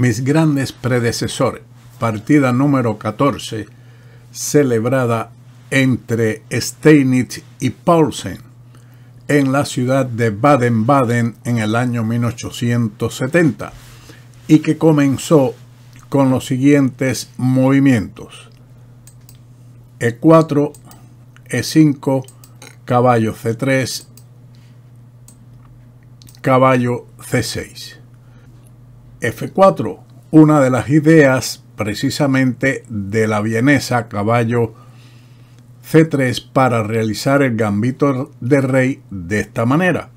mis grandes predecesores, partida número 14, celebrada entre Steinitz y Paulsen en la ciudad de Baden-Baden en el año 1870 y que comenzó con los siguientes movimientos. E4, E5, caballo C3, caballo C6. F4, una de las ideas precisamente de la vienesa caballo C3 para realizar el gambito de rey de esta manera.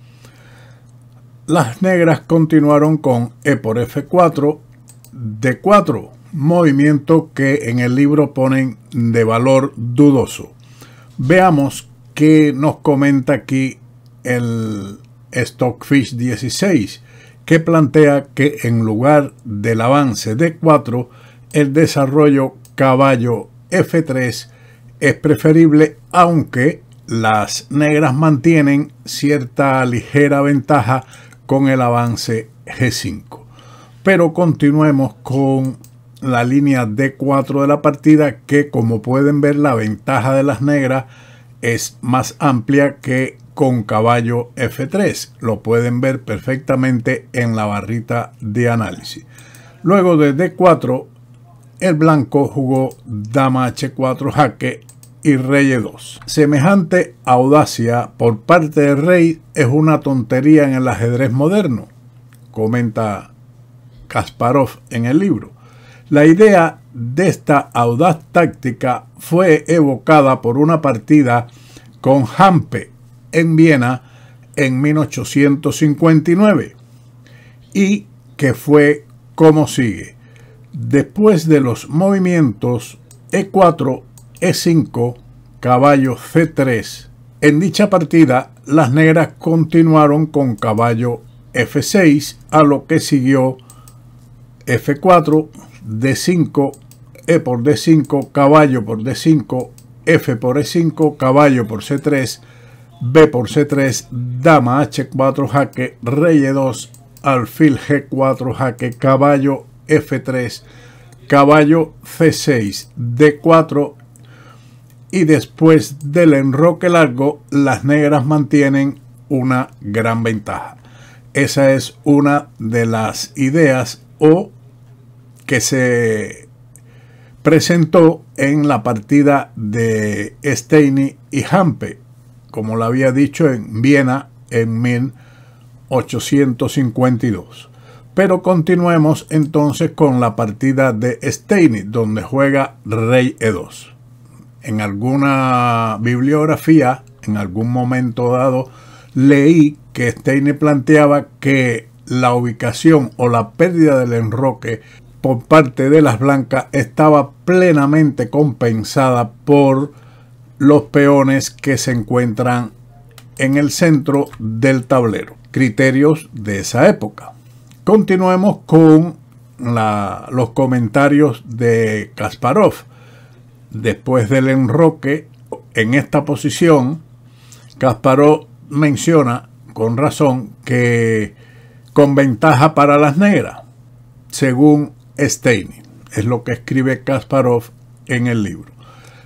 Las negras continuaron con E por F4, D4, movimiento que en el libro ponen de valor dudoso. Veamos qué nos comenta aquí el Stockfish 16 que plantea que en lugar del avance D4, el desarrollo caballo F3 es preferible aunque las negras mantienen cierta ligera ventaja con el avance G5. Pero continuemos con la línea D4 de la partida que como pueden ver la ventaja de las negras es más amplia que con caballo F3. Lo pueden ver perfectamente en la barrita de análisis. Luego de D4, el blanco jugó dama H4 jaque y rey E2. Semejante audacia por parte del rey es una tontería en el ajedrez moderno, comenta Kasparov en el libro. La idea de esta audaz táctica fue evocada por una partida con Hampe en Viena en 1859 y que fue como sigue. Después de los movimientos E4, E5, caballo C3, en dicha partida las negras continuaron con caballo F6, a lo que siguió F4, D5, E por D5, caballo por D5, F por E5, caballo por C3, B por C3, dama H4 jaque, rey E2, alfil G4 jaque, caballo F3, caballo C6, D4 y después del enroque largo las negras mantienen una gran ventaja. Esa es una de las ideas o que se presentó en la partida de Steiny y Hampe como lo había dicho en Viena en 1852. Pero continuemos entonces con la partida de Steinitz, donde juega Rey E2. En alguna bibliografía, en algún momento dado, leí que Steinitz planteaba que la ubicación o la pérdida del enroque por parte de las blancas estaba plenamente compensada por los peones que se encuentran en el centro del tablero. Criterios de esa época. Continuemos con los comentarios de Kasparov. Después del enroque en esta posición, Kasparov menciona con razón que con ventaja para las negras, según Steinitz, Es lo que escribe Kasparov en el libro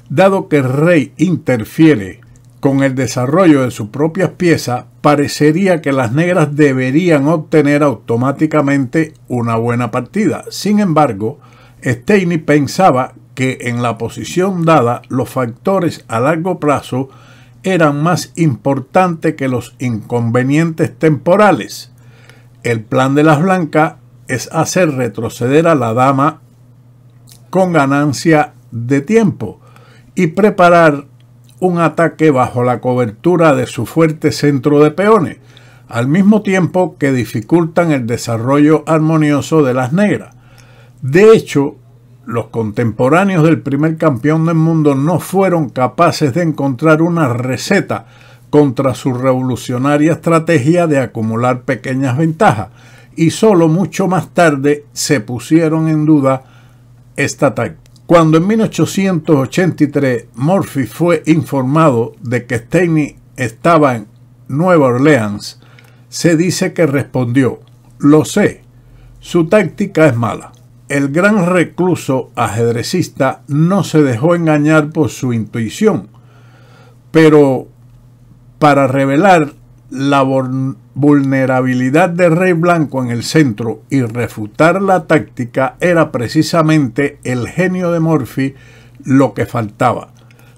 dado que el rey interfiere con el desarrollo de sus propias piezas, parecería que las negras deberían obtener automáticamente una buena partida. Sin embargo, Steiny pensaba que en la posición dada los factores a largo plazo eran más importantes que los inconvenientes temporales. El plan de las blancas es hacer retroceder a la dama con ganancia de tiempo y preparar un ataque bajo la cobertura de su fuerte centro de peones, al mismo tiempo que dificultan el desarrollo armonioso de las negras. De hecho, los contemporáneos del primer campeón del mundo no fueron capaces de encontrar una receta contra su revolucionaria estrategia de acumular pequeñas ventajas, y solo mucho más tarde se pusieron en duda esta táctica. Cuando en 1883 Murphy fue informado de que stein estaba en Nueva Orleans, se dice que respondió, lo sé, su táctica es mala. El gran recluso ajedrecista no se dejó engañar por su intuición, pero para revelar la vulnerabilidad de Rey Blanco en el centro y refutar la táctica era precisamente el genio de Murphy lo que faltaba.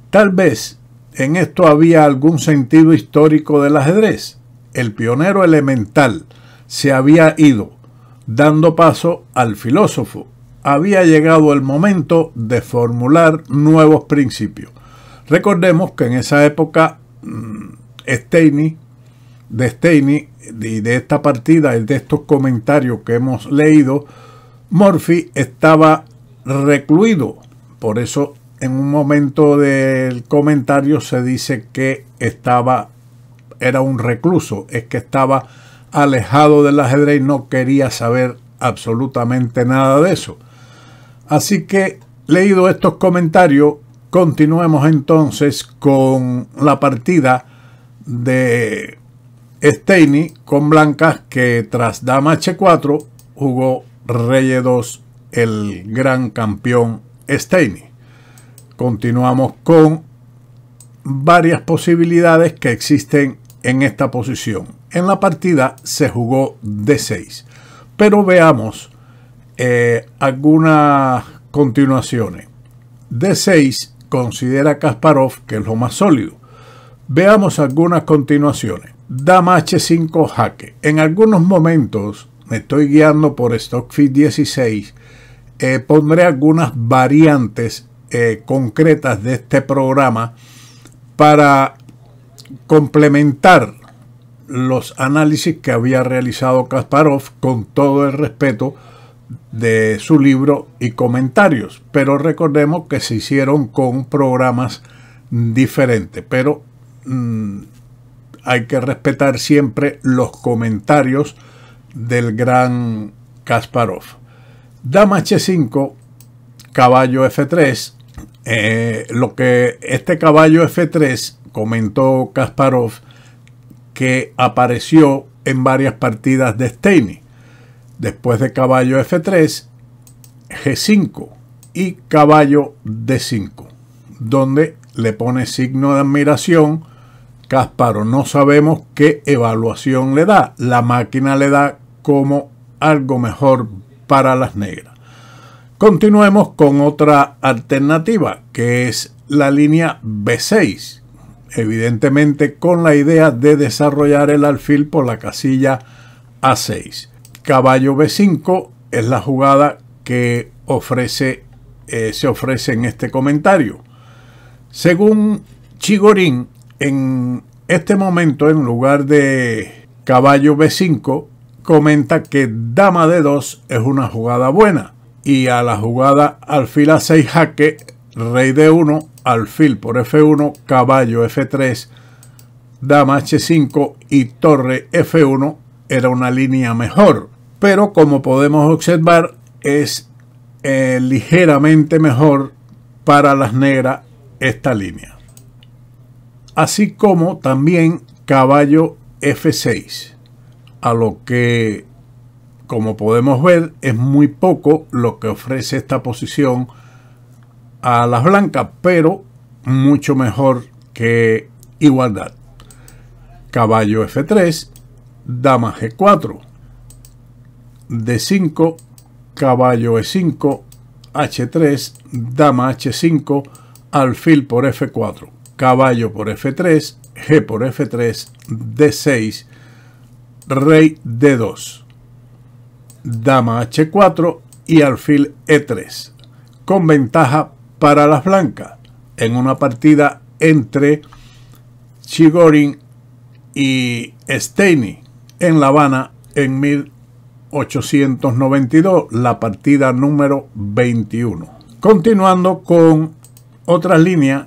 Tal vez en esto había algún sentido histórico del ajedrez. El pionero elemental se había ido, dando paso al filósofo. Había llegado el momento de formular nuevos principios. Recordemos que en esa época mm, Steini de Steiny y de esta partida y de estos comentarios que hemos leído, Murphy estaba recluido. Por eso en un momento del comentario se dice que estaba, era un recluso, es que estaba alejado del ajedrez y no quería saber absolutamente nada de eso. Así que, leído estos comentarios, continuemos entonces con la partida de Steini con blancas que tras dama h4 jugó rey 2 el gran campeón Steini. Continuamos con varias posibilidades que existen en esta posición. En la partida se jugó d6, pero veamos eh, algunas continuaciones. D6 considera Kasparov que es lo más sólido. Veamos algunas continuaciones. Dama H5 jaque. En algunos momentos me estoy guiando por Stockfit 16. Eh, pondré algunas variantes eh, concretas de este programa para complementar los análisis que había realizado Kasparov con todo el respeto de su libro y comentarios. Pero recordemos que se hicieron con programas diferentes. Pero mm, hay que respetar siempre los comentarios del gran Kasparov. Dama H5, caballo F3. Eh, lo que este caballo F3 comentó Kasparov que apareció en varias partidas de Steini Después de caballo F3, G5 y caballo D5, donde le pone signo de admiración Casparo no sabemos qué evaluación le da. La máquina le da como algo mejor para las negras. Continuemos con otra alternativa que es la línea B6. Evidentemente con la idea de desarrollar el alfil por la casilla A6. Caballo B5 es la jugada que ofrece, eh, se ofrece en este comentario. Según Chigorín, en este momento, en lugar de caballo B5, comenta que dama d 2 es una jugada buena. Y a la jugada alfil A6 jaque, rey d 1, alfil por F1, caballo F3, dama H5 y torre F1 era una línea mejor. Pero como podemos observar, es eh, ligeramente mejor para las negras esta línea así como también caballo F6, a lo que, como podemos ver, es muy poco lo que ofrece esta posición a las blancas, pero mucho mejor que igualdad. Caballo F3, dama G4, D5, caballo E5, H3, dama H5, alfil por F4 caballo por F3, G por F3, D6, rey D2, dama H4 y alfil E3, con ventaja para las blancas en una partida entre Chigorin y Steiny en La Habana en 1892, la partida número 21. Continuando con otras líneas,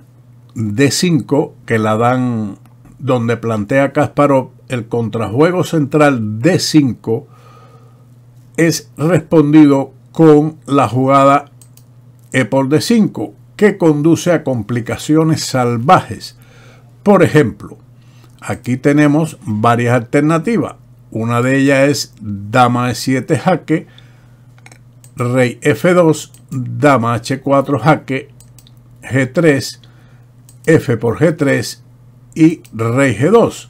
d 5 que la dan donde plantea Kasparov el contrajuego central d 5 es respondido con la jugada E por d 5 que conduce a complicaciones salvajes. Por ejemplo, aquí tenemos varias alternativas. Una de ellas es dama E7 jaque, rey F2, dama H4 jaque, G3, f por g3 y rey g2,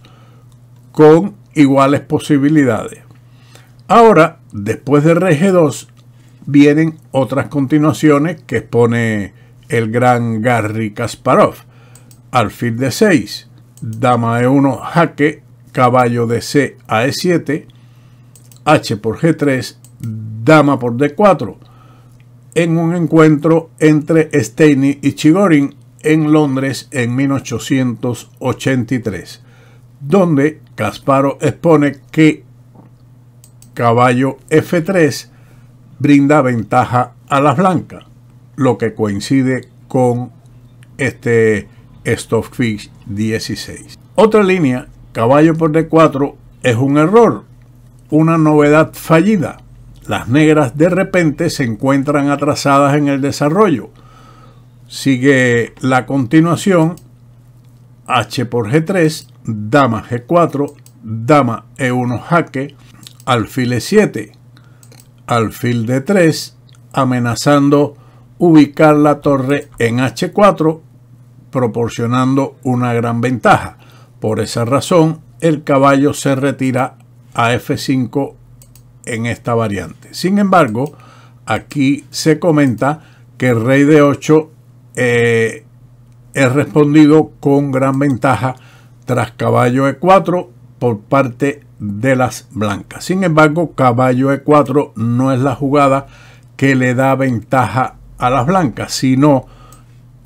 con iguales posibilidades. Ahora, después de rey g2, vienen otras continuaciones que expone el gran Garry Kasparov. Alfil de 6, dama e1 jaque, caballo de c a e7, h por g3, dama por d4, en un encuentro entre Steiny y Chigorin en Londres en 1883, donde casparo expone que caballo F3 brinda ventaja a las blancas, lo que coincide con este Stockfish 16. Otra línea, caballo por D4, es un error, una novedad fallida. Las negras de repente se encuentran atrasadas en el desarrollo Sigue la continuación H por G3, dama G4, dama E1 jaque, alfil E7, alfil D3, amenazando ubicar la torre en H4, proporcionando una gran ventaja. Por esa razón, el caballo se retira a F5 en esta variante. Sin embargo, aquí se comenta que el rey de 8 he eh, respondido con gran ventaja tras caballo E4 por parte de las blancas. Sin embargo, caballo E4 no es la jugada que le da ventaja a las blancas, sino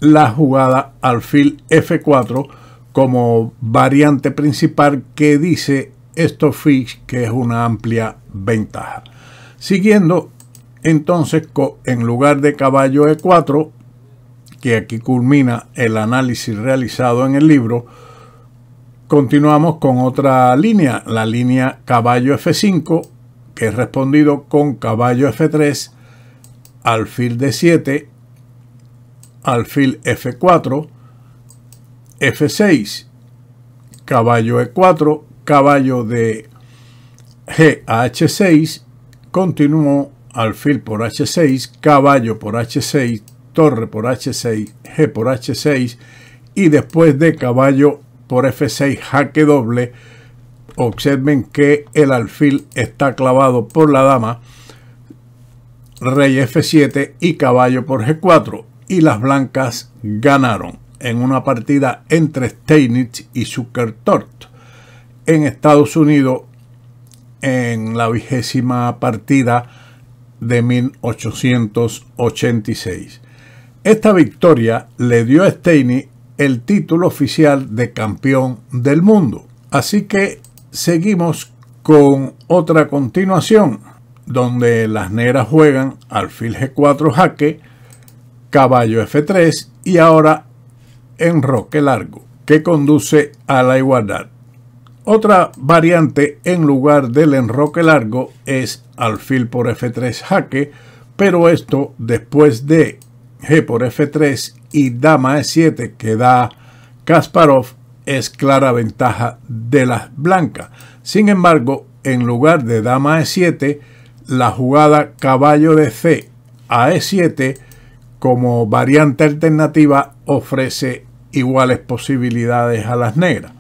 la jugada alfil F4 como variante principal que dice esto fish que es una amplia ventaja. Siguiendo entonces en lugar de caballo E4 que aquí culmina el análisis realizado en el libro, continuamos con otra línea, la línea caballo F5, que es respondido con caballo F3, alfil D7, alfil F4, F6, caballo E4, caballo de G a H6, continuó alfil por H6, caballo por H6, torre por H6, G por H6 y después de caballo por F6 jaque doble. Observen que el alfil está clavado por la dama, rey F7 y caballo por G4 y las blancas ganaron en una partida entre Steinitz y Zuckertort en Estados Unidos en la vigésima partida de 1886. Esta victoria le dio a Steiny el título oficial de campeón del mundo. Así que seguimos con otra continuación, donde las negras juegan alfil G4 jaque, caballo F3 y ahora enroque largo, que conduce a la igualdad. Otra variante en lugar del enroque largo es alfil por F3 jaque, pero esto después de G por F3 y Dama E7 que da Kasparov es clara ventaja de las blancas. Sin embargo, en lugar de Dama E7, la jugada caballo de C a E7 como variante alternativa ofrece iguales posibilidades a las negras.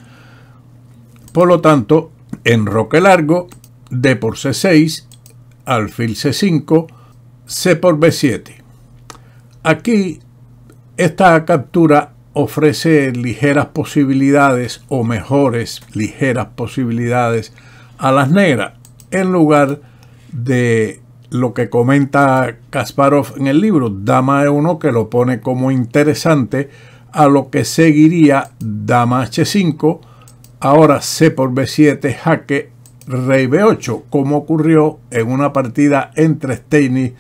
Por lo tanto, en roque largo, D por C6, alfil C5, C por B7. Aquí esta captura ofrece ligeras posibilidades o mejores ligeras posibilidades a las negras en lugar de lo que comenta Kasparov en el libro Dama E1 que lo pone como interesante a lo que seguiría Dama H5 ahora C por B7 jaque Rey B8 como ocurrió en una partida entre Stein y...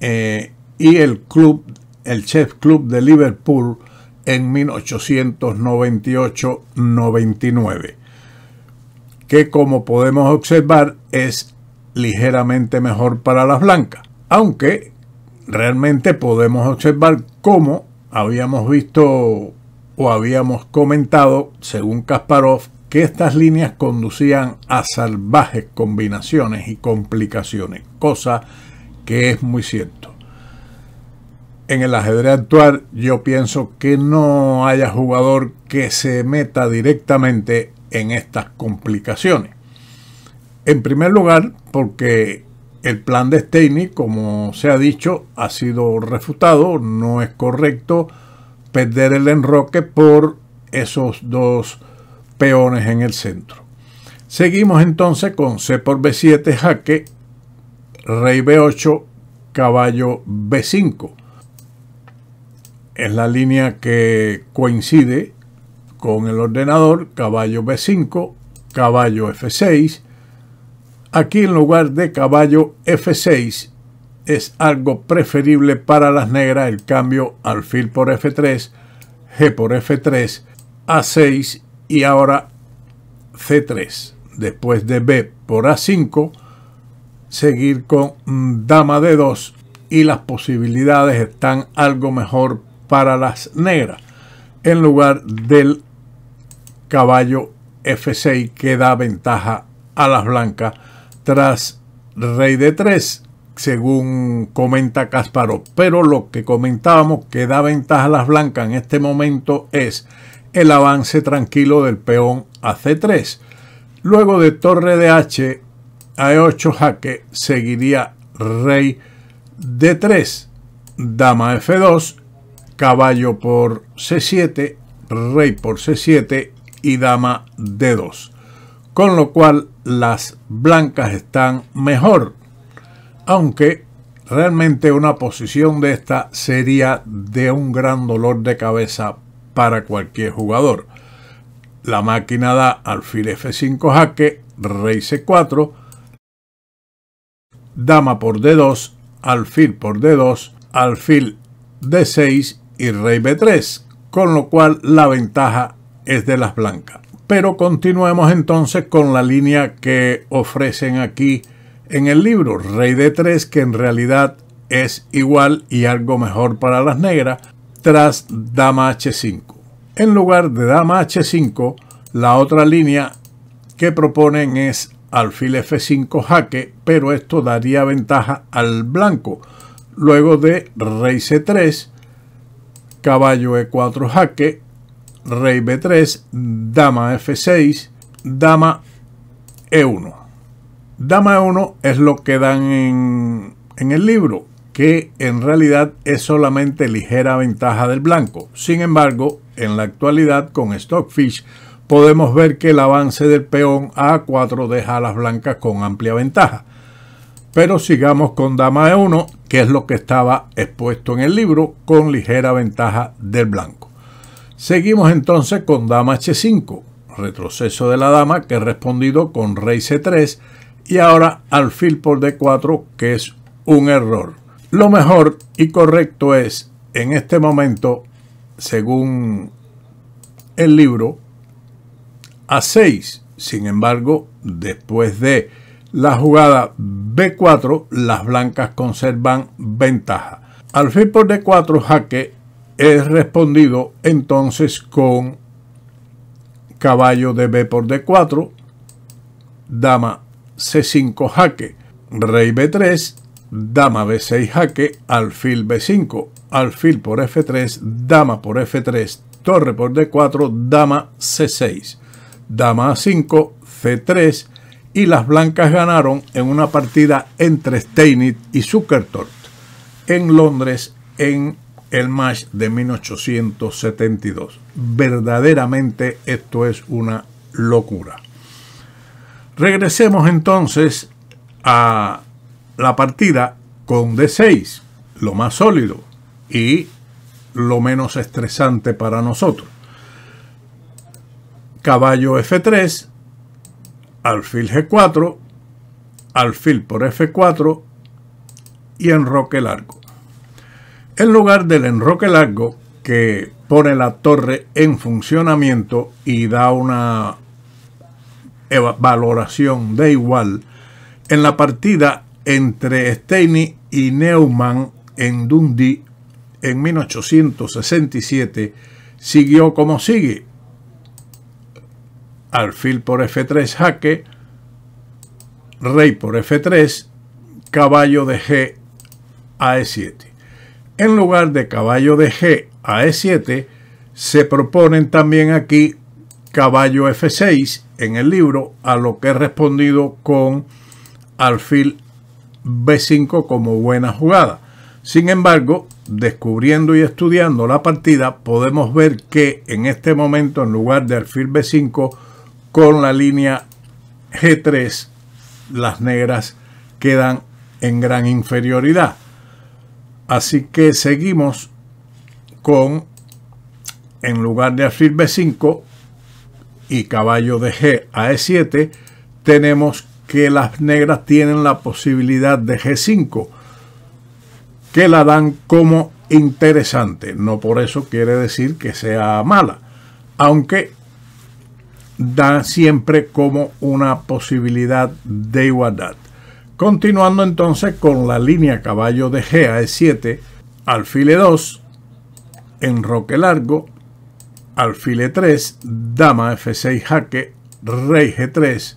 Eh, y el club, el Chef Club de Liverpool en 1898-99, que como podemos observar es ligeramente mejor para las blancas, aunque realmente podemos observar como habíamos visto o habíamos comentado, según Kasparov, que estas líneas conducían a salvajes combinaciones y complicaciones, cosa que es muy cierto en el ajedrez actual yo pienso que no haya jugador que se meta directamente en estas complicaciones. En primer lugar, porque el plan de Steiny, como se ha dicho, ha sido refutado. No es correcto perder el enroque por esos dos peones en el centro. Seguimos entonces con C por B7, jaque, rey B8, caballo B5 es la línea que coincide con el ordenador caballo B5, caballo F6. Aquí en lugar de caballo F6 es algo preferible para las negras el cambio alfil por F3, G por F3, A6 y ahora C3. Después de B por A5, seguir con dama D2 y las posibilidades están algo mejor para las negras en lugar del caballo F6 que da ventaja a las blancas tras rey de 3 según comenta Kasparov pero lo que comentábamos que da ventaja a las blancas en este momento es el avance tranquilo del peón a C3 luego de torre de H a E8 jaque seguiría rey D3 dama F2 caballo por C7, rey por C7 y dama D2. Con lo cual las blancas están mejor. Aunque realmente una posición de esta sería de un gran dolor de cabeza para cualquier jugador. La máquina da alfil F5 jaque, rey C4, dama por D2, alfil por D2, alfil D6 y rey b3, con lo cual la ventaja es de las blancas. Pero continuemos entonces con la línea que ofrecen aquí en el libro, rey d3, que en realidad es igual y algo mejor para las negras, tras dama h5. En lugar de dama h5, la otra línea que proponen es alfil f5 jaque, pero esto daría ventaja al blanco. Luego de rey c3, caballo e4 jaque, rey b3, dama f6, dama e1. Dama e1 es lo que dan en, el libro, que en realidad es solamente ligera ventaja del blanco. Sin embargo, en la actualidad con Stockfish podemos ver que el avance del peón a a4 deja a las blancas con amplia ventaja. Pero sigamos con dama e1, que es lo que estaba expuesto en el libro, con ligera ventaja del blanco. Seguimos entonces con dama h5, retroceso de la dama que he respondido con rey c3 y ahora alfil por d4 que es un error. Lo mejor y correcto es en este momento, según el libro, a 6. Sin embargo, después de la jugada B4, las blancas conservan ventaja. Alfil por D4, jaque, es respondido entonces con caballo de B por D4, dama C5 jaque, rey B3, dama B6 jaque, alfil B5, alfil por F3, dama por F3, torre por D4, dama C6, dama A5, C3, y las blancas ganaron en una partida entre Steinitz y Zuckertort en Londres en el match de 1872. Verdaderamente esto es una locura. Regresemos entonces a la partida con D6, lo más sólido y lo menos estresante para nosotros. Caballo F3, alfil G4, alfil por F4 y enroque largo. En lugar del enroque largo que pone la torre en funcionamiento y da una valoración de igual en la partida entre Steiny y Neumann en Dundee en 1867 siguió como sigue alfil por f3 jaque, rey por f3, caballo de g a e7. En lugar de caballo de g a e7, se proponen también aquí caballo f6 en el libro, a lo que he respondido con alfil b5 como buena jugada. Sin embargo, descubriendo y estudiando la partida, podemos ver que en este momento en lugar de alfil b5 con la línea G3, las negras quedan en gran inferioridad. Así que seguimos con, en lugar de alfil B5 y caballo de G a E7, tenemos que las negras tienen la posibilidad de G5, que la dan como interesante. No por eso quiere decir que sea mala, aunque da siempre como una posibilidad de igualdad. Continuando entonces con la línea caballo de G a E7, alfile 2, enroque largo, alfile 3, dama F6 jaque, rey G3.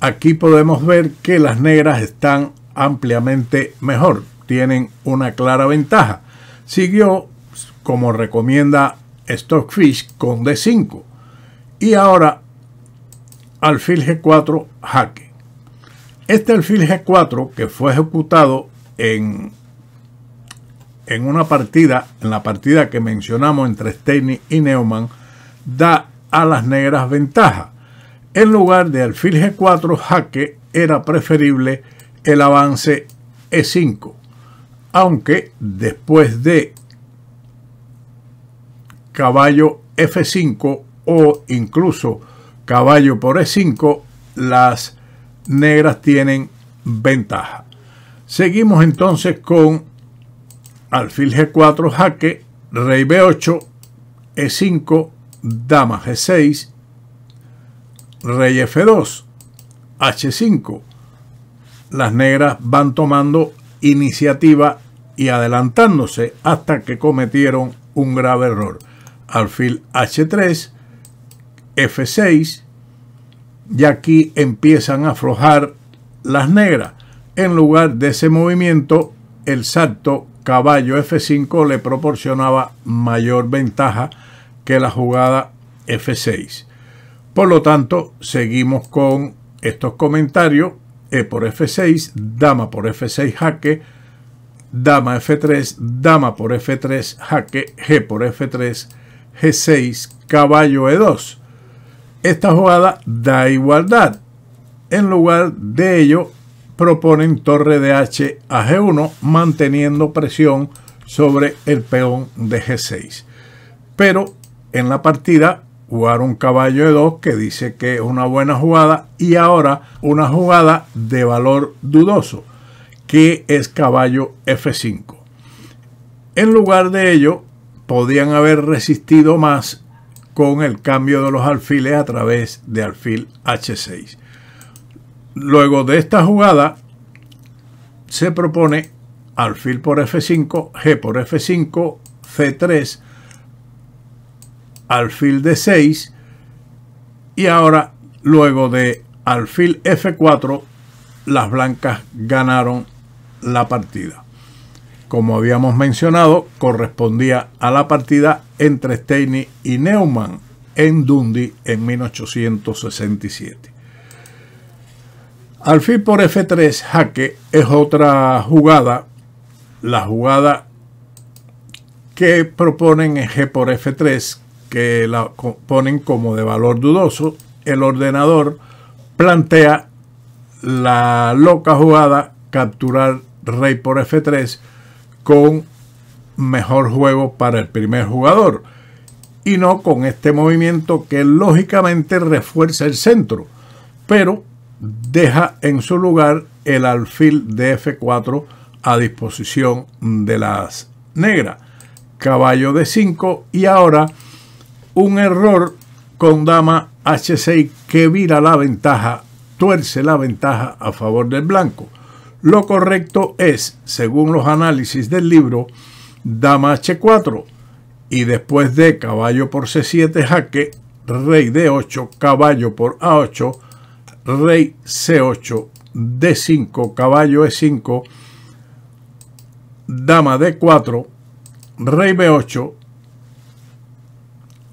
Aquí podemos ver que las negras están ampliamente mejor, tienen una clara ventaja. Siguió, como recomienda Stockfish, con D5 y ahora, alfil G4 jaque. Este alfil G4 que fue ejecutado en, en una partida, en la partida que mencionamos entre Steiny y Neumann, da a las negras ventaja. En lugar de alfil G4 jaque era preferible el avance E5. Aunque después de caballo F5 o incluso caballo por E5, las negras tienen ventaja. Seguimos entonces con alfil G4, jaque, rey B8, E5, dama G6, rey F2, H5. Las negras van tomando iniciativa y adelantándose hasta que cometieron un grave error. Alfil H3, F6 y aquí empiezan a aflojar las negras. En lugar de ese movimiento, el salto caballo F5 le proporcionaba mayor ventaja que la jugada F6. Por lo tanto, seguimos con estos comentarios. E por F6, dama por F6 jaque, dama F3, dama por F3 jaque, G por F3, G6, caballo E2. Esta jugada da igualdad. En lugar de ello, proponen torre de H a G1 manteniendo presión sobre el peón de G6. Pero en la partida jugaron caballo e 2 que dice que es una buena jugada y ahora una jugada de valor dudoso que es caballo F5. En lugar de ello, podían haber resistido más con el cambio de los alfiles a través de alfil H6. Luego de esta jugada se propone alfil por F5, G por F5, C3, alfil D6 y ahora luego de alfil F4 las blancas ganaron la partida como habíamos mencionado, correspondía a la partida entre Steini y Neumann en Dundee en 1867. Alfil por F3 jaque es otra jugada, la jugada que proponen en G por F3, que la ponen como de valor dudoso. El ordenador plantea la loca jugada capturar rey por F3 con mejor juego para el primer jugador y no con este movimiento que lógicamente refuerza el centro, pero deja en su lugar el alfil de F4 a disposición de las negras. Caballo de 5 y ahora un error con dama H6 que vira la ventaja, tuerce la ventaja a favor del blanco. Lo correcto es, según los análisis del libro, Dama H4 y después de caballo por C7 jaque, rey D8, caballo por A8, rey C8, D5, caballo E5, dama D4, rey B8,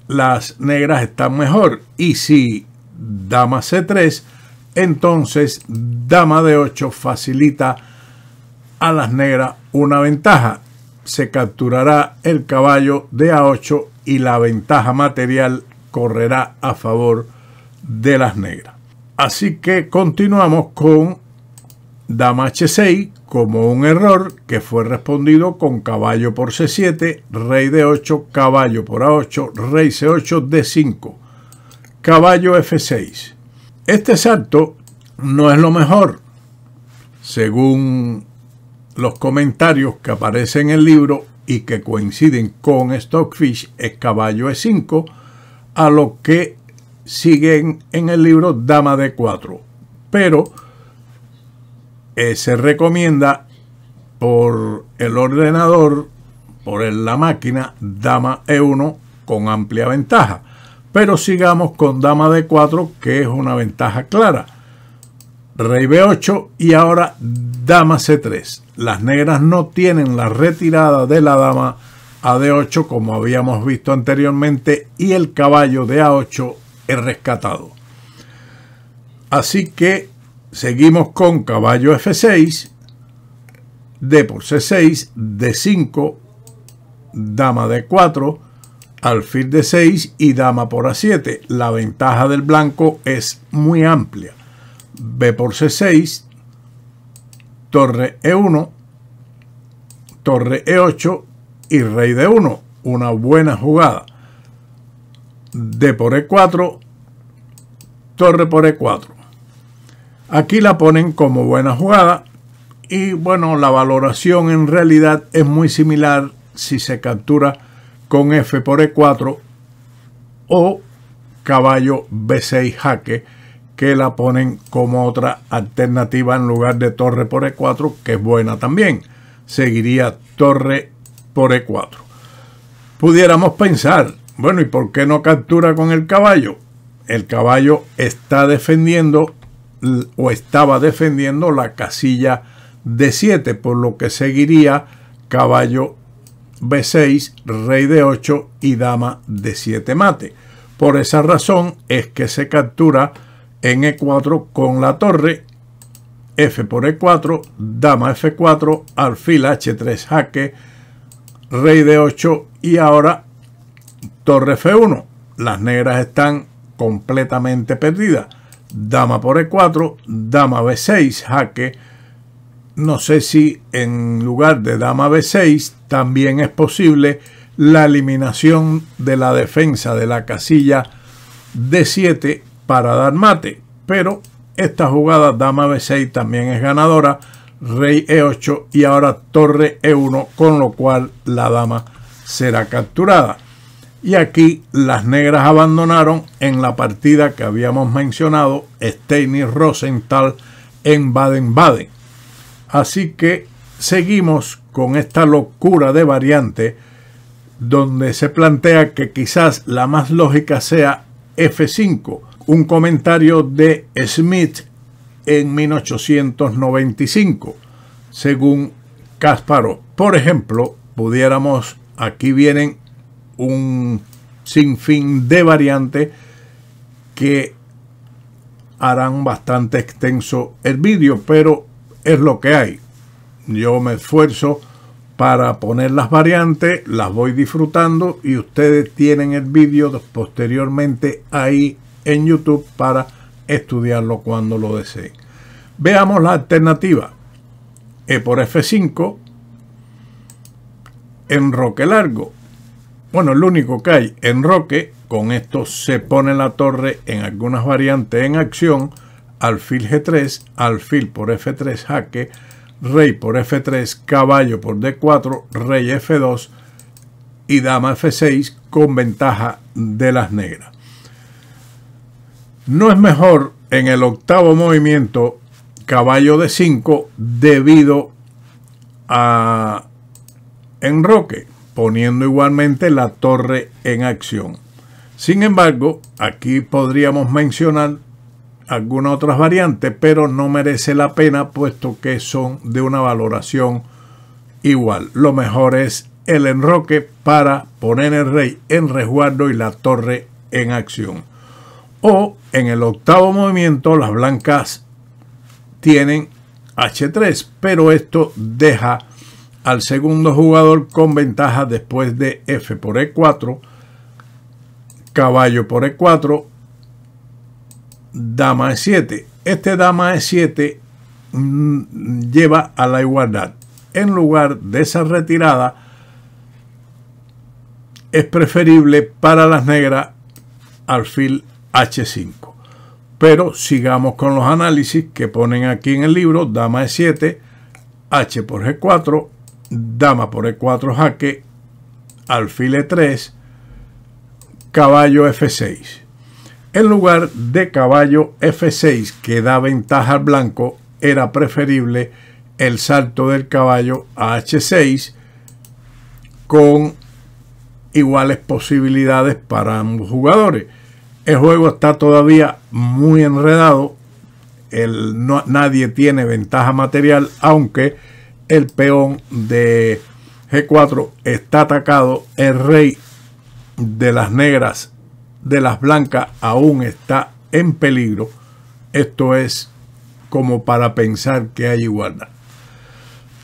las negras están mejor. Y si dama C3, entonces dama de 8 facilita a las negras una ventaja. Se capturará el caballo de A8 y la ventaja material correrá a favor de las negras. Así que continuamos con dama H6 como un error que fue respondido con caballo por C7, rey de 8, caballo por A8, rey C8, D5, caballo F6. Este salto no es lo mejor, según los comentarios que aparecen en el libro y que coinciden con Stockfish, es caballo E5, a lo que siguen en el libro Dama d 4 Pero eh, se recomienda por el ordenador, por la máquina, Dama E1 con amplia ventaja. Pero sigamos con dama D4, que es una ventaja clara. Rey B8 y ahora dama C3. Las negras no tienen la retirada de la dama a D8 como habíamos visto anteriormente y el caballo de A8 es rescatado. Así que seguimos con caballo F6, D por C6, D5, dama D4, alfil de 6 y dama por a7. La ventaja del blanco es muy amplia. B por c6, torre e1, torre e8 y rey de 1. Una buena jugada. D por e4, torre por e4. Aquí la ponen como buena jugada y bueno, la valoración en realidad es muy similar si se captura con F por E4 o caballo B6 jaque que la ponen como otra alternativa en lugar de torre por E4 que es buena también. Seguiría torre por E4. Pudiéramos pensar, bueno, ¿y por qué no captura con el caballo? El caballo está defendiendo o estaba defendiendo la casilla D7, por lo que seguiría caballo B6, rey de 8 y dama de 7 mate. Por esa razón es que se captura en E4 con la torre F por E4, dama F4, alfil H3 jaque, rey de 8 y ahora torre F1. Las negras están completamente perdidas. Dama por E4, dama B6 jaque, no sé si en lugar de dama b6 también es posible la eliminación de la defensa de la casilla d7 para dar mate. Pero esta jugada dama b6 también es ganadora, rey e8 y ahora torre e1, con lo cual la dama será capturada. Y aquí las negras abandonaron en la partida que habíamos mencionado, Stein Rosenthal en Baden-Baden. Así que seguimos con esta locura de variante donde se plantea que quizás la más lógica sea F5, un comentario de Smith en 1895, según Kasparov. Por ejemplo, pudiéramos, aquí vienen un sinfín de variantes que harán bastante extenso el vídeo, pero es lo que hay. Yo me esfuerzo para poner las variantes, las voy disfrutando y ustedes tienen el vídeo posteriormente ahí en YouTube para estudiarlo cuando lo deseen. Veamos la alternativa. E por F5, en roque largo. Bueno, el único que hay, en roque, Con esto se pone la torre en algunas variantes en acción alfil G3, alfil por F3 jaque, rey por F3, caballo por D4, rey F2 y dama F6 con ventaja de las negras. No es mejor en el octavo movimiento caballo de 5 debido a enroque, poniendo igualmente la torre en acción. Sin embargo, aquí podríamos mencionar algunas otras variantes, pero no merece la pena puesto que son de una valoración igual. Lo mejor es el enroque para poner el rey en resguardo y la torre en acción. O en el octavo movimiento las blancas tienen H3, pero esto deja al segundo jugador con ventaja después de F por E4, caballo por E4 dama e 7. Este dama e 7 mm, lleva a la igualdad. En lugar de esa retirada, es preferible para las negras alfil H5. Pero sigamos con los análisis que ponen aquí en el libro. Dama E7, H por G4, Dama por E4 jaque, alfil E3, caballo F6. En lugar de caballo F6 que da ventaja al blanco, era preferible el salto del caballo a H6 con iguales posibilidades para ambos jugadores. El juego está todavía muy enredado. nadie tiene ventaja material, aunque el peón de G4 está atacado. El rey de las negras de las blancas aún está en peligro. Esto es como para pensar que hay igualdad.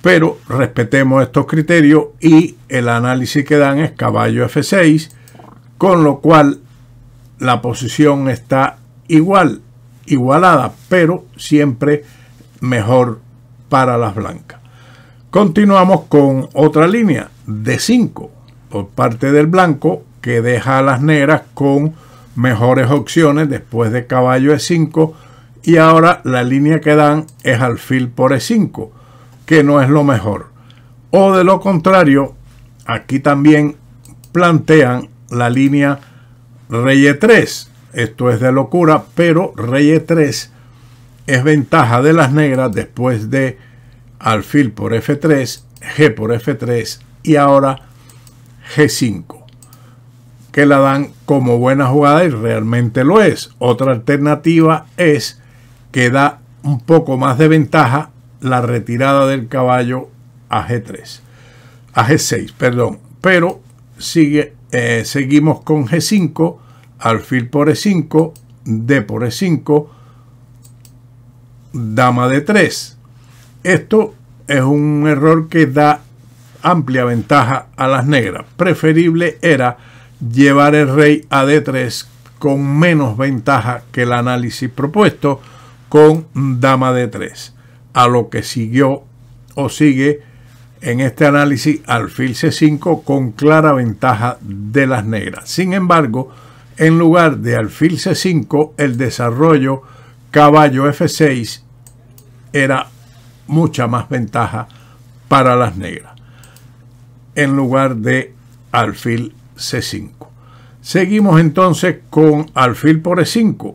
Pero respetemos estos criterios y el análisis que dan es caballo F6, con lo cual la posición está igual, igualada, pero siempre mejor para las blancas. Continuamos con otra línea de 5 por parte del blanco que deja a las negras con mejores opciones después de caballo E5 y ahora la línea que dan es alfil por E5, que no es lo mejor. O de lo contrario, aquí también plantean la línea rey E3. Esto es de locura, pero rey E3 es ventaja de las negras después de alfil por F3, G por F3 y ahora G5 que la dan como buena jugada y realmente lo es. Otra alternativa es que da un poco más de ventaja la retirada del caballo a G3, a G6, perdón, pero sigue, eh, seguimos con G5, alfil por E5, D por E5, dama de 3. Esto es un error que da amplia ventaja a las negras. Preferible era llevar el rey a D3 con menos ventaja que el análisis propuesto con dama D3, a lo que siguió o sigue en este análisis alfil C5 con clara ventaja de las negras. Sin embargo, en lugar de alfil C5, el desarrollo caballo F6 era mucha más ventaja para las negras en lugar de alfil C5. Seguimos entonces con alfil por E5,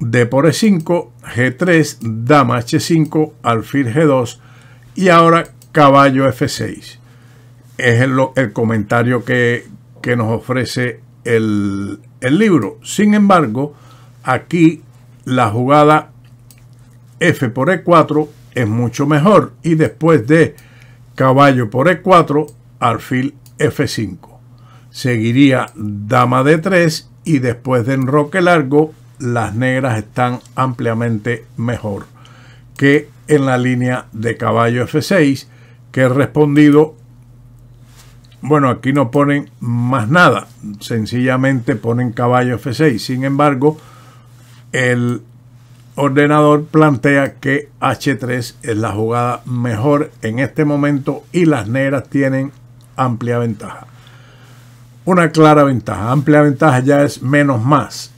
D por E5, G3, dama H5, alfil G2 y ahora caballo F6. Es el, comentario que, nos ofrece el, el libro. Sin embargo, aquí la jugada F por E4 es mucho mejor y después de caballo por E4, alfil F5. Seguiría dama D3 y después de enroque largo, las negras están ampliamente mejor que en la línea de caballo F6, que he respondido, bueno, aquí no ponen más nada, sencillamente ponen caballo F6. Sin embargo, el ordenador plantea que H3 es la jugada mejor en este momento y las negras tienen amplia ventaja. Una clara ventaja. Amplia ventaja ya es menos más.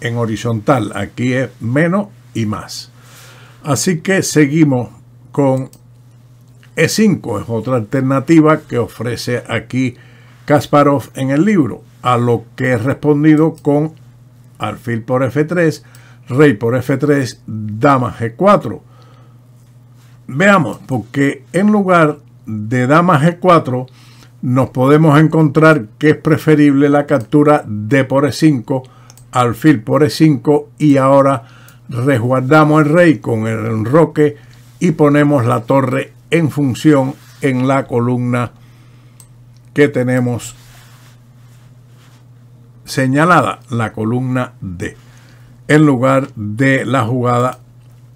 En horizontal aquí es menos y más. Así que seguimos con E5. Es otra alternativa que ofrece aquí Kasparov en el libro. A lo que he respondido con alfil por F3, rey por F3, dama G4. Veamos, porque en lugar de dama G4, nos podemos encontrar que es preferible la captura D por e5, alfil por e5 y ahora resguardamos el rey con el enroque y ponemos la torre en función en la columna que tenemos señalada, la columna D, en lugar de la jugada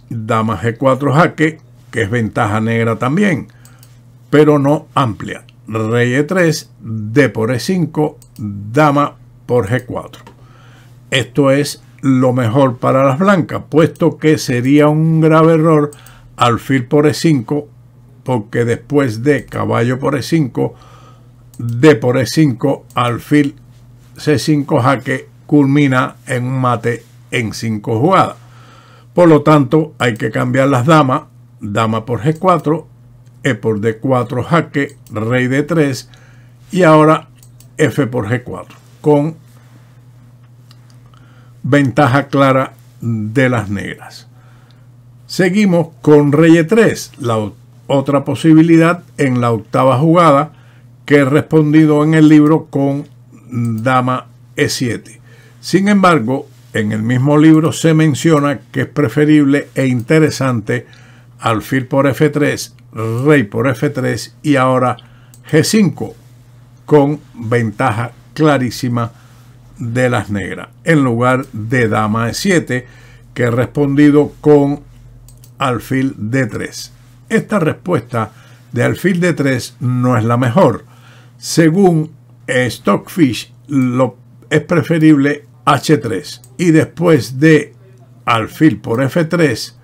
dama g4 jaque, que es ventaja negra también, pero no amplia rey e3, d por e5, dama por g4. Esto es lo mejor para las blancas, puesto que sería un grave error alfil por e5, porque después de caballo por e5, d por e5, alfil c5 jaque culmina en un mate en 5 jugadas. Por lo tanto, hay que cambiar las damas, dama por g4, e por D4 jaque, rey D3 y ahora F por G4 con ventaja clara de las negras. Seguimos con rey E3, la otra posibilidad en la octava jugada que he respondido en el libro con dama E7. Sin embargo, en el mismo libro se menciona que es preferible e interesante alfil por F3 rey por F3 y ahora G5 con ventaja clarísima de las negras en lugar de dama E7 que he respondido con alfil D3. Esta respuesta de alfil D3 no es la mejor. Según Stockfish lo, es preferible H3 y después de alfil por F3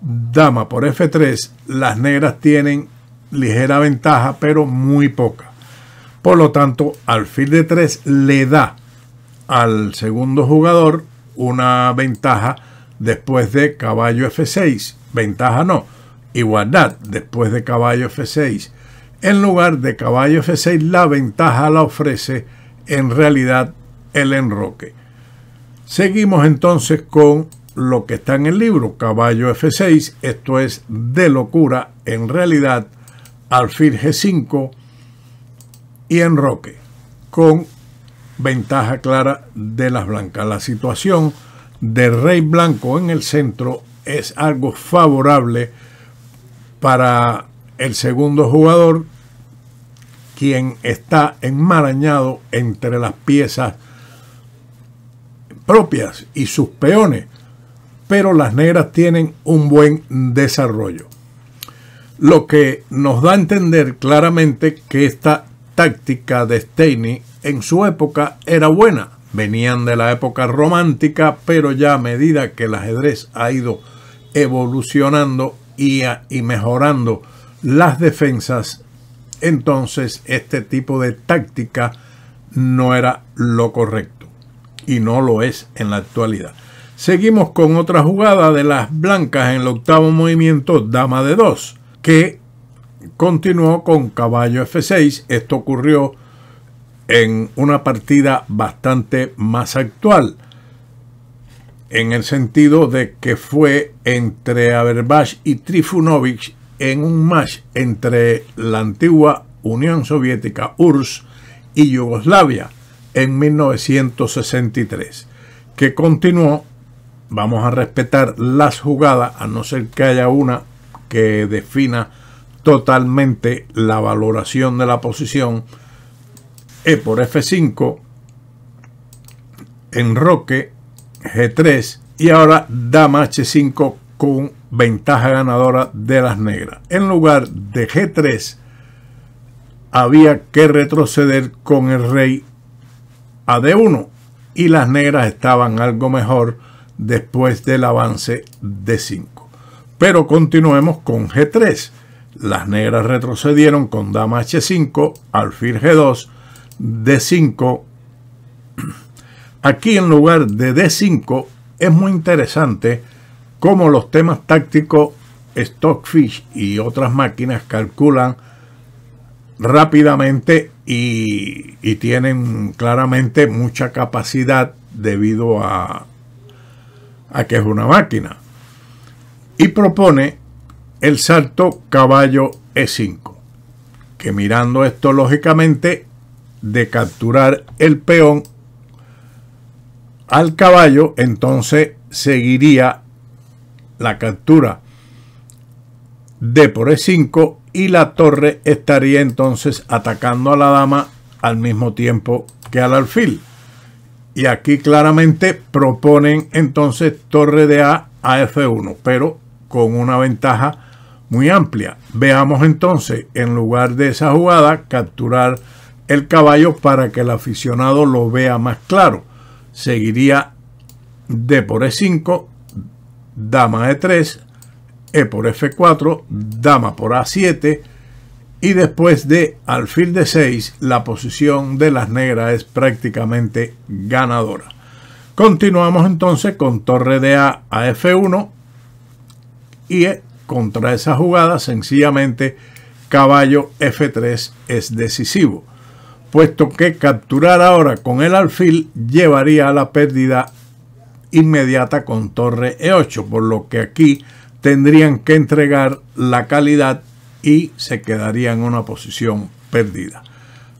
dama por F3, las negras tienen ligera ventaja, pero muy poca. Por lo tanto, alfil de 3 le da al segundo jugador una ventaja después de caballo F6. Ventaja no, igualdad después de caballo F6. En lugar de caballo F6, la ventaja la ofrece en realidad el enroque. Seguimos entonces con lo que está en el libro, caballo F6, esto es de locura, en realidad, alfil G5 y enroque, con ventaja clara de las blancas. La situación de rey blanco en el centro es algo favorable para el segundo jugador, quien está enmarañado entre las piezas propias y sus peones pero las negras tienen un buen desarrollo. Lo que nos da a entender claramente que esta táctica de Steini en su época era buena. Venían de la época romántica, pero ya a medida que el ajedrez ha ido evolucionando y mejorando las defensas, entonces este tipo de táctica no era lo correcto y no lo es en la actualidad. Seguimos con otra jugada de las blancas en el octavo movimiento, dama de 2, que continuó con caballo F6. Esto ocurrió en una partida bastante más actual, en el sentido de que fue entre Averbash y Trifunovic en un match entre la antigua Unión Soviética URSS y Yugoslavia en 1963, que continuó vamos a respetar las jugadas a no ser que haya una que defina totalmente la valoración de la posición E por F5 enroque G3 y ahora dama H5 con ventaja ganadora de las negras en lugar de G3 había que retroceder con el rey a D1 y las negras estaban algo mejor después del avance de 5. Pero continuemos con G3. Las negras retrocedieron con dama H5, alfil G2, D5. Aquí en lugar de D5 es muy interesante cómo los temas tácticos Stockfish y otras máquinas calculan rápidamente y tienen claramente mucha capacidad debido a, que es una máquina. Y propone el salto caballo E5, que mirando esto lógicamente de capturar el peón al caballo, entonces seguiría la captura de por E5 y la torre estaría entonces atacando a la dama al mismo tiempo que al alfil. Y aquí claramente proponen entonces torre de A a F1, pero con una ventaja muy amplia. Veamos entonces, en lugar de esa jugada, capturar el caballo para que el aficionado lo vea más claro. Seguiría D por E5, dama E3, E por F4, dama por A7, y después de alfil de 6, la posición de las negras es prácticamente ganadora. Continuamos entonces con torre de A a F1 y eh, contra esa jugada sencillamente caballo F3 es decisivo, puesto que capturar ahora con el alfil llevaría a la pérdida inmediata con torre E8, por lo que aquí tendrían que entregar la calidad y se quedaría en una posición perdida.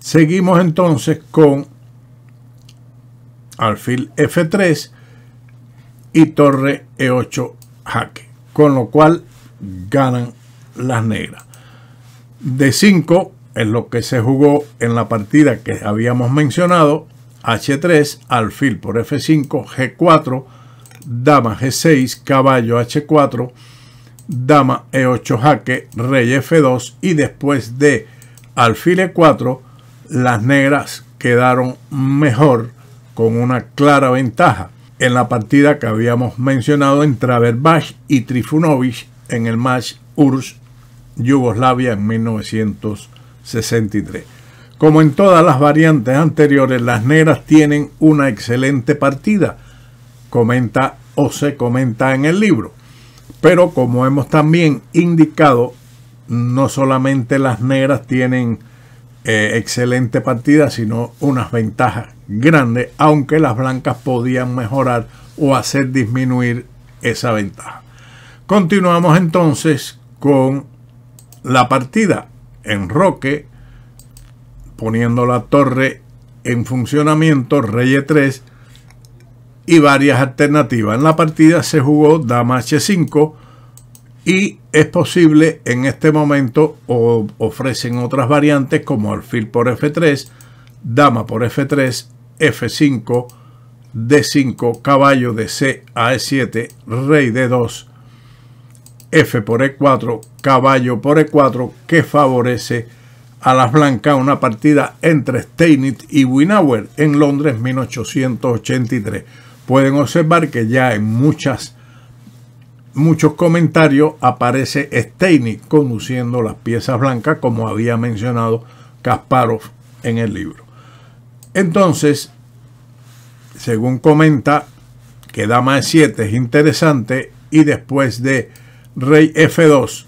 Seguimos entonces con alfil F3 y torre E8 jaque, con lo cual ganan las negras. d 5 es lo que se jugó en la partida que habíamos mencionado, H3, alfil por F5, G4, dama G6, caballo H4, dama e8 jaque, rey f2 y después de alfil 4 las negras quedaron mejor con una clara ventaja en la partida que habíamos mencionado entre Averbach y Trifunovic en el match URSS Yugoslavia en 1963. Como en todas las variantes anteriores, las negras tienen una excelente partida, comenta o se comenta en el libro. Pero como hemos también indicado, no solamente las negras tienen eh, excelente partida, sino unas ventajas grandes, aunque las blancas podían mejorar o hacer disminuir esa ventaja. Continuamos entonces con la partida. en roque, poniendo la torre en funcionamiento, rey e3, y varias alternativas. En la partida se jugó dama h5 y es posible en este momento o ofrecen otras variantes como alfil por f3, dama por f3, f5, d5, caballo de c a e7, rey d2, f por e4, caballo por e4 que favorece a las blancas una partida entre Steinitz y Winauer en Londres 1883 pueden observar que ya en muchos comentarios aparece Steiny conduciendo las piezas blancas, como había mencionado Kasparov en el libro. Entonces, según comenta, que dama E7 es interesante y después de rey F2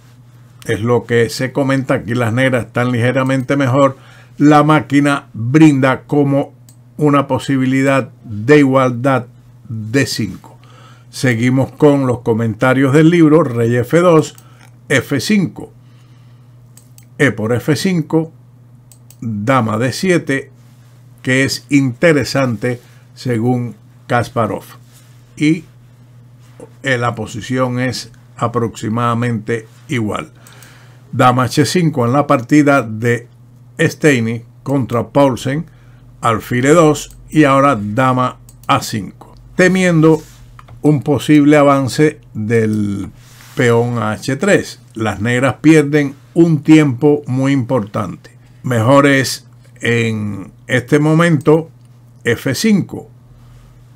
es lo que se comenta aquí las negras están ligeramente mejor la máquina brinda como una posibilidad de igualdad de 5. Seguimos con los comentarios del libro Rey F2, F5. E por F5, Dama D7, que es interesante según Kasparov. Y eh, la posición es aproximadamente igual. Dama H5 en la partida de Steini contra Paulsen, alfil 2 y ahora dama A5 temiendo un posible avance del peón H3. Las negras pierden un tiempo muy importante. Mejor es en este momento F5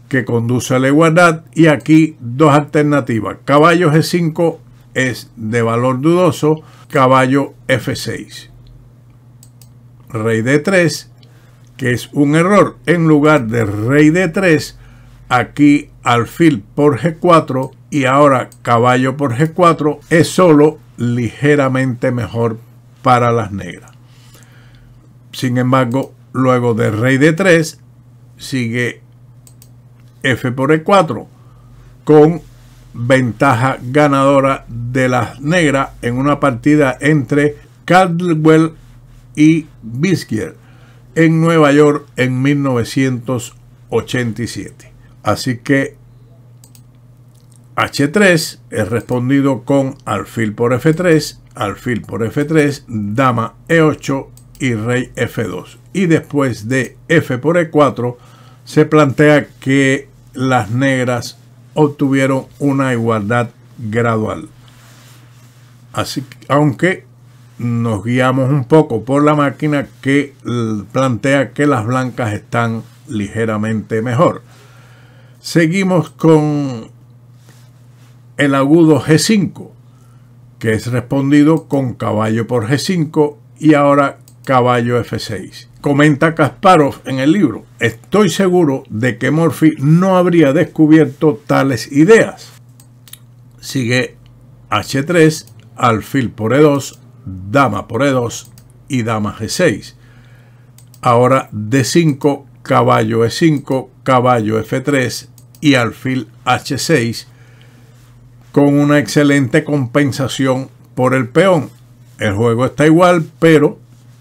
que conduce a la igualdad y aquí dos alternativas. Caballo G5 es de valor dudoso, caballo F6. Rey D3 que es un error. En lugar de rey D3 aquí alfil por G4 y ahora caballo por G4 es solo ligeramente mejor para las negras. Sin embargo, luego de rey de 3 sigue F por E4 con ventaja ganadora de las negras en una partida entre Caldwell y Biskier en Nueva York en 1987. Así que H3 es respondido con alfil por F3, alfil por F3, dama E8 y rey F2. Y después de F por E4 se plantea que las negras obtuvieron una igualdad gradual. Así aunque nos guiamos un poco por la máquina que plantea que las blancas están ligeramente mejor. Seguimos con el agudo G5, que es respondido con caballo por G5 y ahora caballo F6. Comenta Kasparov en el libro, estoy seguro de que Morphy no habría descubierto tales ideas. Sigue H3, alfil por E2, dama por E2 y dama G6. Ahora D5, caballo E5, caballo F3, y alfil H6 con una excelente compensación por el peón. El juego está igual, pero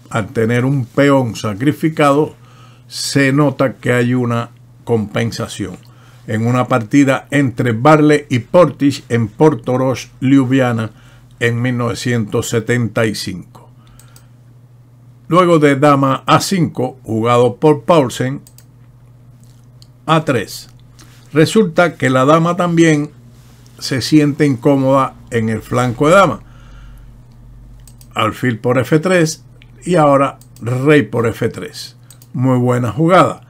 al tener un peón sacrificado, se nota que hay una compensación. En una partida entre Barley y Portis en Portoros, Ljubljana, en 1975. Luego de dama a5, jugado por Paulsen, a3. Resulta que la dama también se siente incómoda en el flanco de dama. Alfil por F3 y ahora rey por F3. Muy buena jugada.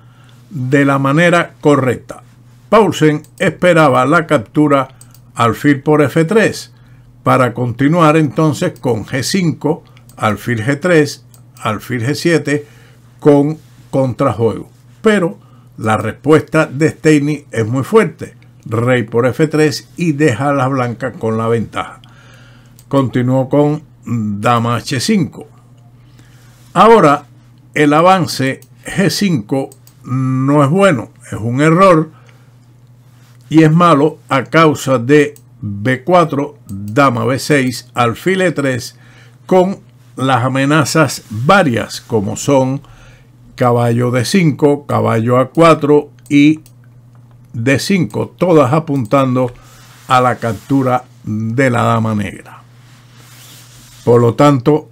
De la manera correcta. Paulsen esperaba la captura alfil por F3 para continuar entonces con G5, alfil G3, alfil G7 con contrajuego. Pero la respuesta de Steiny es muy fuerte. Rey por F3 y deja a la blanca con la ventaja. Continuó con Dama H5. Ahora el avance G5 no es bueno, es un error y es malo a causa de B4, Dama B6, Alfil E3 con las amenazas varias como son caballo de 5, caballo a 4 y de 5, todas apuntando a la captura de la dama negra. Por lo tanto,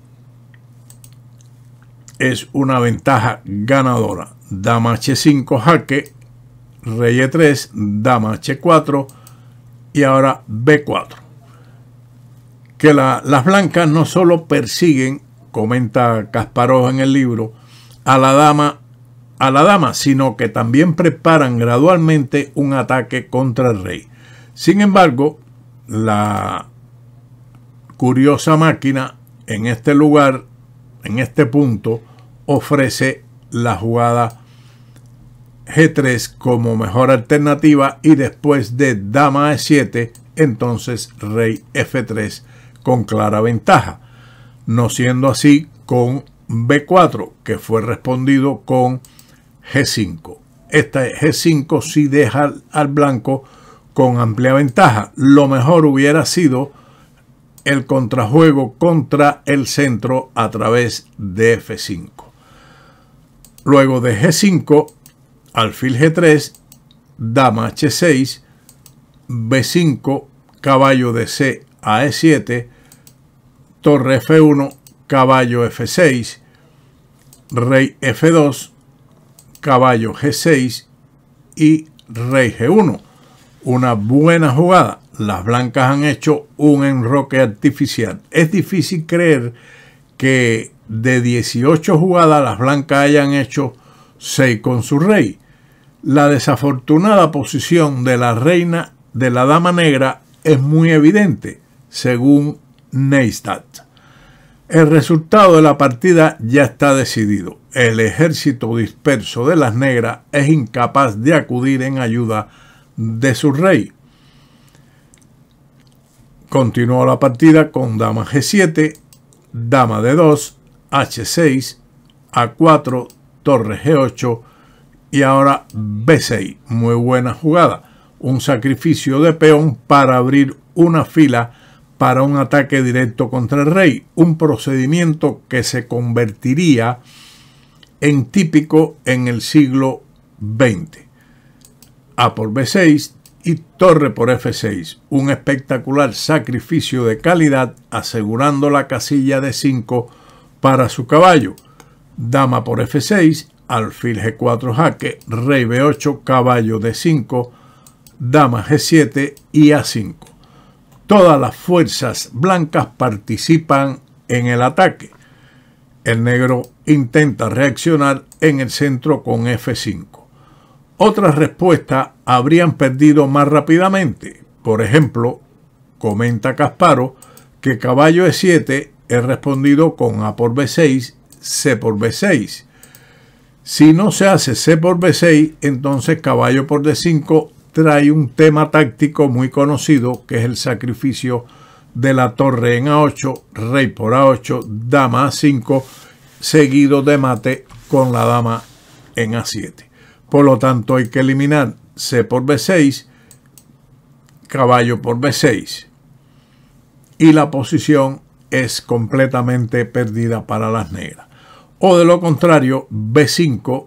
es una ventaja ganadora. Dama H5 jaque, rey E3, dama H4 y ahora B4. Que las blancas no solo persiguen, comenta Kasparov en el libro, a la dama a la dama, sino que también preparan gradualmente un ataque contra el rey. Sin embargo, la curiosa máquina en este lugar, en este punto, ofrece la jugada G3 como mejor alternativa y después de dama E7, entonces rey F3 con clara ventaja, no siendo así con B4, que fue respondido con G5. Esta G5 sí deja al blanco con amplia ventaja. Lo mejor hubiera sido el contrajuego contra el centro a través de F5. Luego de G5, alfil G3, dama H6, B5, caballo de C a E7, torre F1, caballo F6, rey F2, caballo G6 y rey G1. Una buena jugada. Las blancas han hecho un enroque artificial. Es difícil creer que de 18 jugadas las blancas hayan hecho 6 con su rey. La desafortunada posición de la reina de la dama negra es muy evidente, según Neistat. El resultado de la partida ya está decidido. El ejército disperso de las negras es incapaz de acudir en ayuda de su rey. Continuó la partida con dama G7, dama D2, H6, A4, torre G8 y ahora B6. Muy buena jugada. Un sacrificio de peón para abrir una fila para un ataque directo contra el rey, un procedimiento que se convertiría en típico en el siglo XX. A por B6 y torre por F6, un espectacular sacrificio de calidad asegurando la casilla de 5 para su caballo. Dama por F6, alfil G4 jaque, rey B8, caballo D5, dama G7 y A5. Todas las fuerzas blancas participan en el ataque. El negro intenta reaccionar en el centro con F5. Otras respuestas habrían perdido más rápidamente. Por ejemplo, comenta Casparo que caballo E7 es respondido con A por B6, C por B6. Si no se hace C por B6, entonces caballo por D5, trae un tema táctico muy conocido que es el sacrificio de la torre en A8, rey por A8, dama A5, seguido de mate con la dama en A7. Por lo tanto hay que eliminar C por B6, caballo por B6. Y la posición es completamente perdida para las negras. O de lo contrario, B5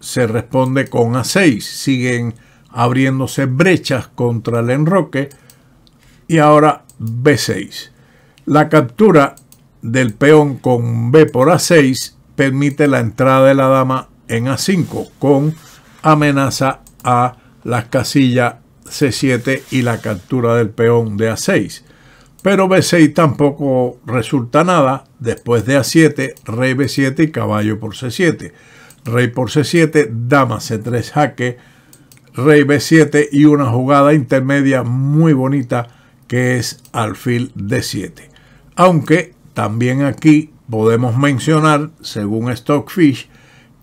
se responde con A6. Siguen abriéndose brechas contra el enroque y ahora B6. La captura del peón con B por A6 permite la entrada de la dama en A5 con amenaza a las casillas C7 y la captura del peón de A6. Pero B6 tampoco resulta nada. Después de A7, rey B7 y caballo por C7. Rey por C7, dama C3 jaque rey b7 y una jugada intermedia muy bonita que es alfil d7. Aunque también aquí podemos mencionar, según Stockfish,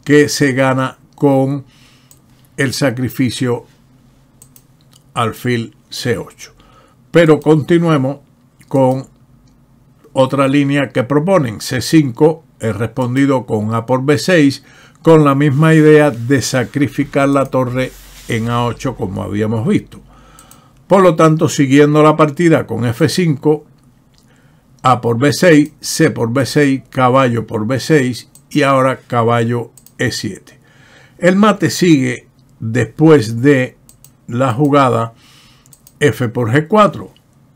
que se gana con el sacrificio alfil c8. Pero continuemos con otra línea que proponen. c5 es respondido con a por b6 con la misma idea de sacrificar la torre en A8 como habíamos visto. Por lo tanto, siguiendo la partida con F5, a por B6, C por B6, caballo por B6 y ahora caballo E7. El mate sigue después de la jugada F por G4,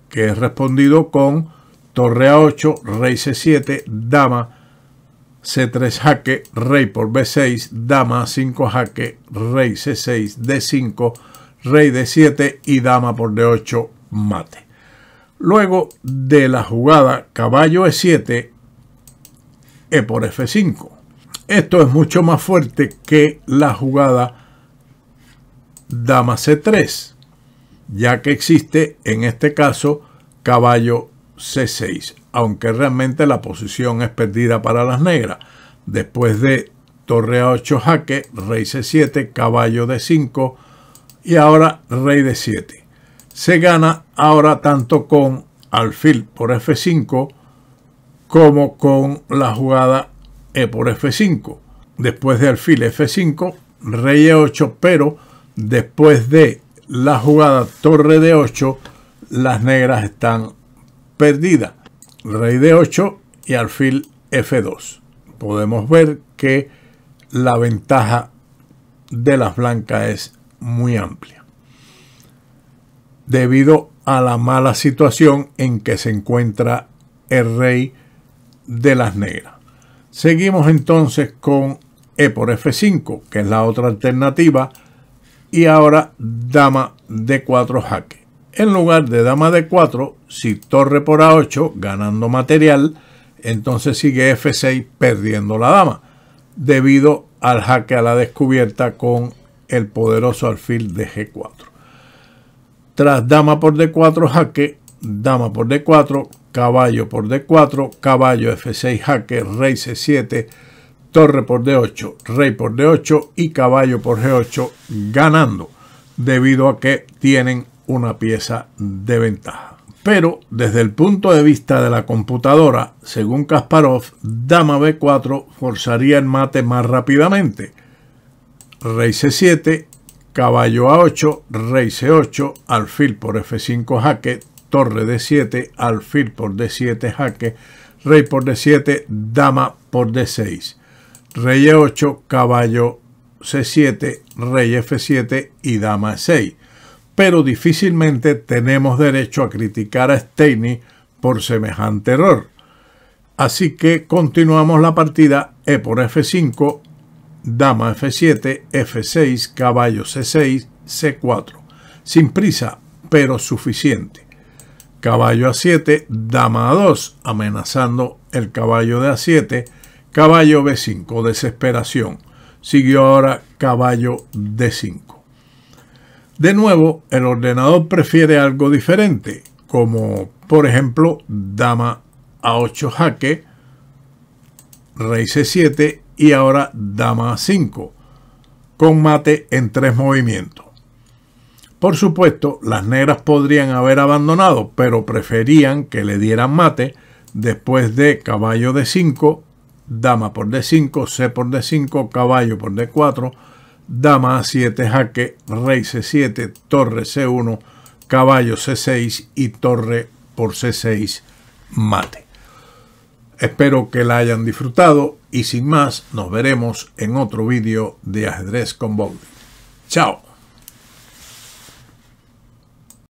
que es respondido con torre A8, rey C7, dama C3 jaque, rey por B6, dama 5 jaque, rey C6, D5, rey D7 y dama por D8 mate. Luego de la jugada caballo E7, E por F5. Esto es mucho más fuerte que la jugada dama C3, ya que existe en este caso caballo C6 aunque realmente la posición es perdida para las negras. Después de torre a 8 jaque, rey c7, caballo de 5 y ahora rey de 7. Se gana ahora tanto con alfil por f5 como con la jugada e por f5. Después de alfil f5, rey e8, pero después de la jugada torre de 8, las negras están perdidas rey de 8 y alfil f2. Podemos ver que la ventaja de las blancas es muy amplia. Debido a la mala situación en que se encuentra el rey de las negras. Seguimos entonces con E por F5, que es la otra alternativa, y ahora dama D4 jaque. En lugar de dama de 4, si torre por A8, ganando material, entonces sigue F6 perdiendo la dama, debido al jaque a la descubierta con el poderoso alfil de G4. Tras dama por D4 jaque, dama por D4, caballo por D4, caballo F6 jaque, rey C7, torre por D8, rey por D8 y caballo por G8 ganando, debido a que tienen una pieza de ventaja. Pero desde el punto de vista de la computadora, según Kasparov, dama b4 forzaría el mate más rápidamente. Rey c7, caballo a8, rey c8, alfil por f5 jaque, torre d7, alfil por d7 jaque, rey por d7, dama por d6, rey e8, caballo c7, rey f7 y dama e6 pero difícilmente tenemos derecho a criticar a Steiny por semejante error. Así que continuamos la partida E por F5, dama F7, F6, caballo C6, C4. Sin prisa, pero suficiente. Caballo A7, dama A2, amenazando el caballo de A7, caballo B5, desesperación. Siguió ahora caballo D5. De nuevo, el ordenador prefiere algo diferente, como por ejemplo dama a8 jaque, rey c7 y ahora dama a5, con mate en tres movimientos. Por supuesto, las negras podrían haber abandonado, pero preferían que le dieran mate después de caballo d5, dama por d5, c por d5, caballo por d4, dama a7, jaque, rey c7, torre c1, caballo c6 y torre por c6 mate. Espero que la hayan disfrutado y sin más nos veremos en otro vídeo de ajedrez con Bowling. ¡Chao!